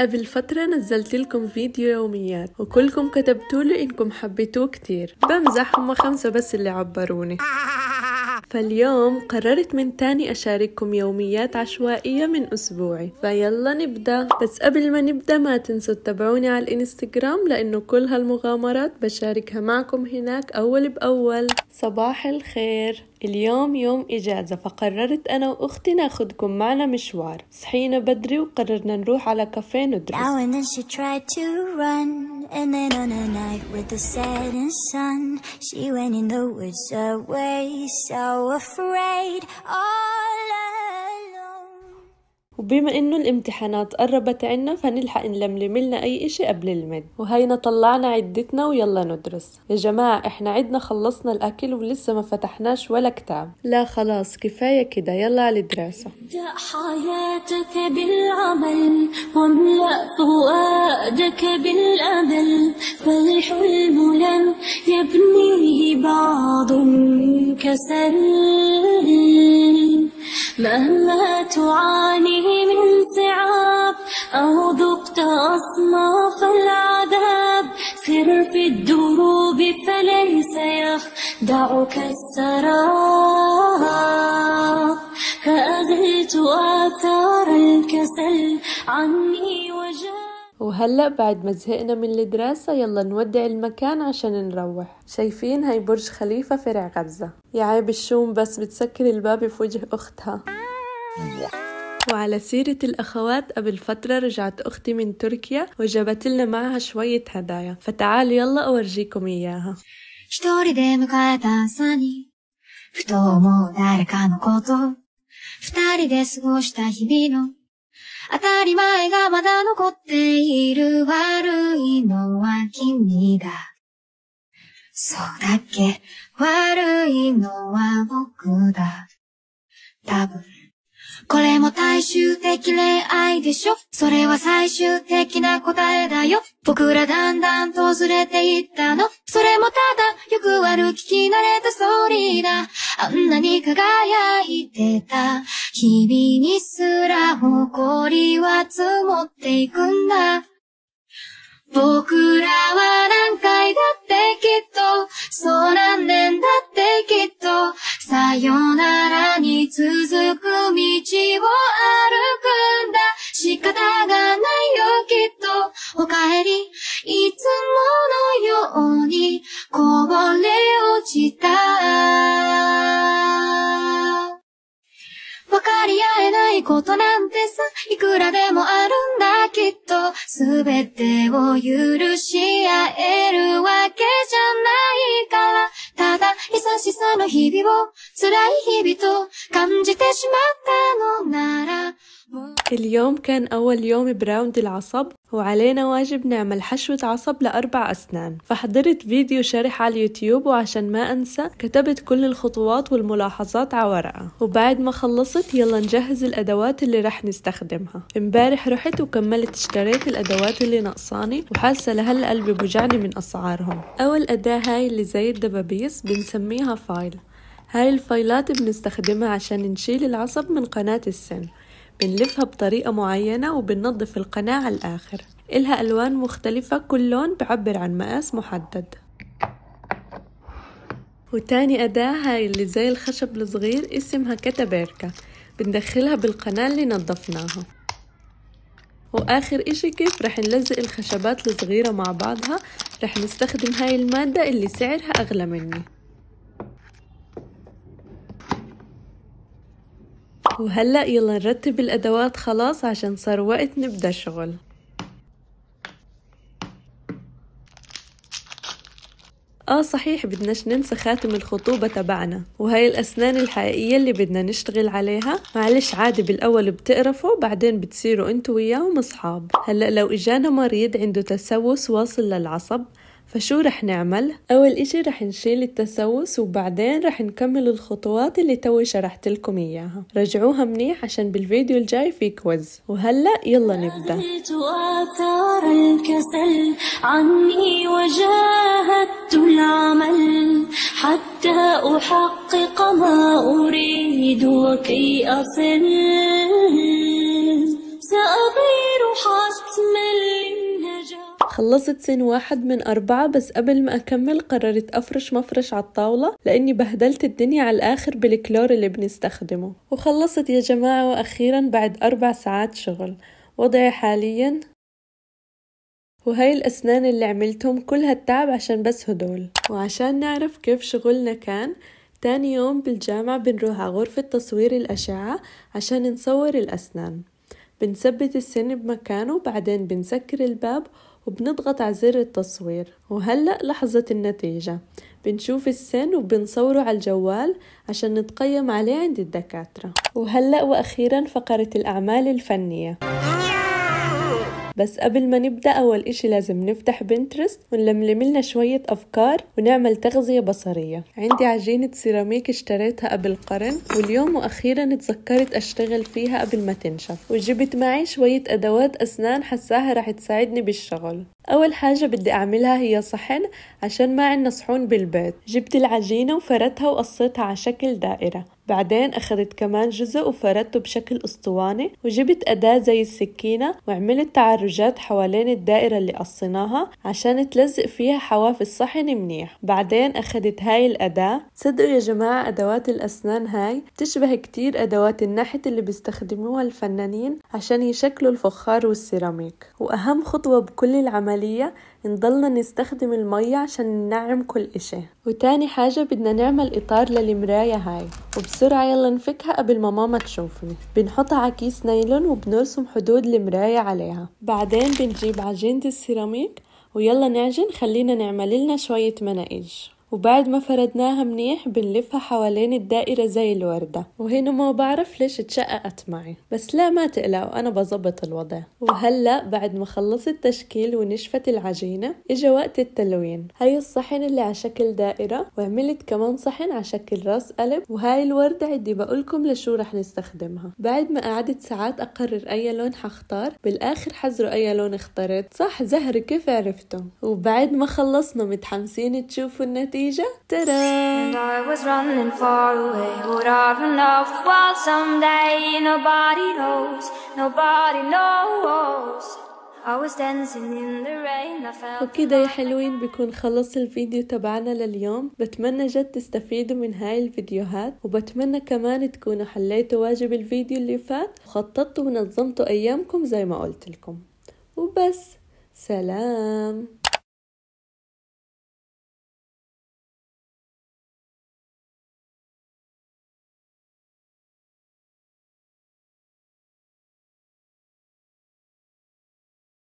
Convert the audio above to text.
قبل فترة نزلت لكم فيديو يوميات وكلكم كتبتولي انكم حبيتوه كتير بمزح هم خمسة بس اللي عبروني فاليوم قررت من تاني أشارككم يوميات عشوائية من أسبوعي فيلا نبدأ بس قبل ما نبدأ ما تنسوا تتابعوني على الإنستغرام لأنه كل هالمغامرات بشاركها معكم هناك أول بأول صباح الخير اليوم يوم إجازة فقررت أنا وأختي ناخدكم معنا مشوار صحينا بدري وقررنا نروح على كافيه ندرس وبما انه الامتحانات قربت عنا فنلحق نلملم لنا اي اشي قبل المد وهينا طلعنا عدتنا ويلا ندرس يا جماعة احنا عدنا خلصنا الاكل ولسه ما فتحناش ولا كتاب لا خلاص كفاية كده يلا على الدراسة حياتك بالعمل واملأ فؤادك بالامل فالحلم لم يبنيه بعض كسل مهما تعاني من صعاب أو ذقت أصناف العذاب سر في الدروب فليس يخدعك السراب فأزلت آثار الكسل عني وهلأ بعد ما زهقنا من الدراسة يلا نودع المكان عشان نروح شايفين هاي برج خليفة فرع غزة يا عيب الشوم بس بتسكر الباب في وجه أختها وعلى سيرة الأخوات قبل فترة رجعت أختي من تركيا وجابت لنا معها شوية هدايا فتعالوا يلا أورجيكم إياها 一人で迎えた朝に、ふと思う誰かのこと、二人で過ごした日々の当たり前がまだ残っている悪いのは君だ。そうだっけ悪いのは僕だ。多分。これも大衆的恋愛でしょそれは最終的な答えだよ。僕らだんだんとずれていったの。それもただ、よくある聞き慣れたストーリーだ。あんなに輝いてた日々にすら誇りは積もっていくんだ僕らは何回だってきっとそう何年だってきっとさよならに続く道を歩くんだ仕方がないすべてを許し合えるわけじゃないから、ただ久しさの日々を辛い日々と感じてしまったのなら、اليوم كان أول يوم براوند العصب وعلينا واجب نعمل حشوة عصب لأربع أسنان فحضرت فيديو شرح على اليوتيوب وعشان ما أنسى كتبت كل الخطوات والملاحظات على ورقة وبعد ما خلصت يلا نجهز الأدوات اللي رح نستخدمها امبارح رحت وكملت اشتريت الأدوات اللي نقصاني وحاسة لهلا قلبي بوجعني من أسعارهم أول أداة هاي اللي زي الدبابيس بنسميها فايل هاي الفايلات بنستخدمها عشان نشيل العصب من قناة السن بنلفها بطريقة معينة وبننظف القناة الآخر إلها ألوان مختلفة كل لون بعبر عن مقاس محدد وتاني أداة هاي اللي زي الخشب الصغير اسمها كتابيركا بندخلها بالقناة اللي نظفناها وآخر إشي كيف رح نلزق الخشبات الصغيرة مع بعضها رح نستخدم هاي المادة اللي سعرها أغلى مني وهلأ يلا نرتب الأدوات خلاص عشان صار وقت نبدأ شغل آه صحيح بدناش ننسى خاتم الخطوبة تبعنا وهي الأسنان الحقيقية اللي بدنا نشتغل عليها معلش عادي بالأول بتقرفوا بعدين بتصيروا انتوا وياهم أصحاب هلأ لو إجانا مريض عنده تسوس واصل للعصب فشو رح نعمل؟ أول إشي رح نشيل التسوس وبعدين رح نكمل الخطوات اللي توي شرحت لكم إياها رجعوها منيح عشان بالفيديو الجاي في كويز وهلأ يلا نبدأ آثار الكسل عني وجاهدت العمل حتى أحقق ما أريد وكي أصل سأبقى خلصت سن واحد من أربعة بس قبل ما أكمل قررت أفرش مفرش على الطاولة لأني بهدلت الدنيا على الآخر بالكلور اللي بنستخدمه وخلصت يا جماعة وأخيرا بعد أربع ساعات شغل وضعي حاليا وهاي الأسنان اللي عملتهم كل هالتعب عشان بس هدول وعشان نعرف كيف شغلنا كان تاني يوم بالجامعة بنروح على غرفة تصوير الأشعة عشان نصور الأسنان بنثبت السن بمكانه بعدين بنسكر الباب وبنضغط على زر التصوير وهلأ لحظة النتيجة بنشوف السن وبنصوره على الجوال عشان نتقيم عليه عند الدكاترة وهلأ وأخيرا فقرة الأعمال الفنية بس قبل ما نبدأ أول إشي لازم نفتح بنترست ونلملم لنا شوية أفكار ونعمل تغذية بصرية عندي عجينة سيراميك اشتريتها قبل قرن واليوم وأخيرا اتذكرت أشتغل فيها قبل ما تنشف وجبت معي شوية أدوات أسنان حساها رح تساعدني بالشغل أول حاجة بدي أعملها هي صحن عشان ما عندنا صحون بالبيت جبت العجينة وفردتها وقصيتها على شكل دائرة بعدين أخذت كمان جزء وفردته بشكل أسطواني وجبت أداة زي السكينة وعملت تعرجات حوالين الدائرة اللي قصيناها عشان تلزق فيها حواف الصحن منيح بعدين أخذت هاي الأداة صدقوا يا جماعة أدوات الأسنان هاي بتشبه كتير أدوات النحت اللي بيستخدموها الفنانين عشان يشكلوا الفخار والسيراميك وأهم خطوة بكل العمل العملية نضلنا نستخدم المية عشان ننعم كل إشي وتاني حاجة بدنا نعمل إطار للمراية هاي وبسرعة يلا نفكها قبل ما ماما تشوفني بنحطها على كيس نايلون وبنرسم حدود المراية عليها بعدين بنجيب عجينة السيراميك ويلا نعجن خلينا نعمل لنا شوية مناقيش وبعد ما فردناها منيح بنلفها حوالين الدائرة زي الوردة وهنا ما بعرف ليش اتشققت معي بس لا ما تقلقوا أنا بظبط الوضع وهلأ بعد ما خلصت التشكيل ونشفت العجينة إجا وقت التلوين هاي الصحن اللي على شكل دائرة وعملت كمان صحن على شكل راس قلب وهاي الوردة عندي بقولكم لشو رح نستخدمها بعد ما قعدت ساعات أقرر أي لون حختار بالآخر حزروا أي لون اخترت صح زهر كيف عرفته وبعد ما خلصنا متحمسين تشوفوا النتيجة النتيجة ترى وكده يا حلوين بكون خلص الفيديو تبعنا لليوم بتمنى جد تستفيدوا من هاي الفيديوهات وبتمنى كمان تكونوا حليتوا واجب الفيديو اللي فات وخططتوا ونظمتوا أيامكم زي ما قلت لكم وبس سلام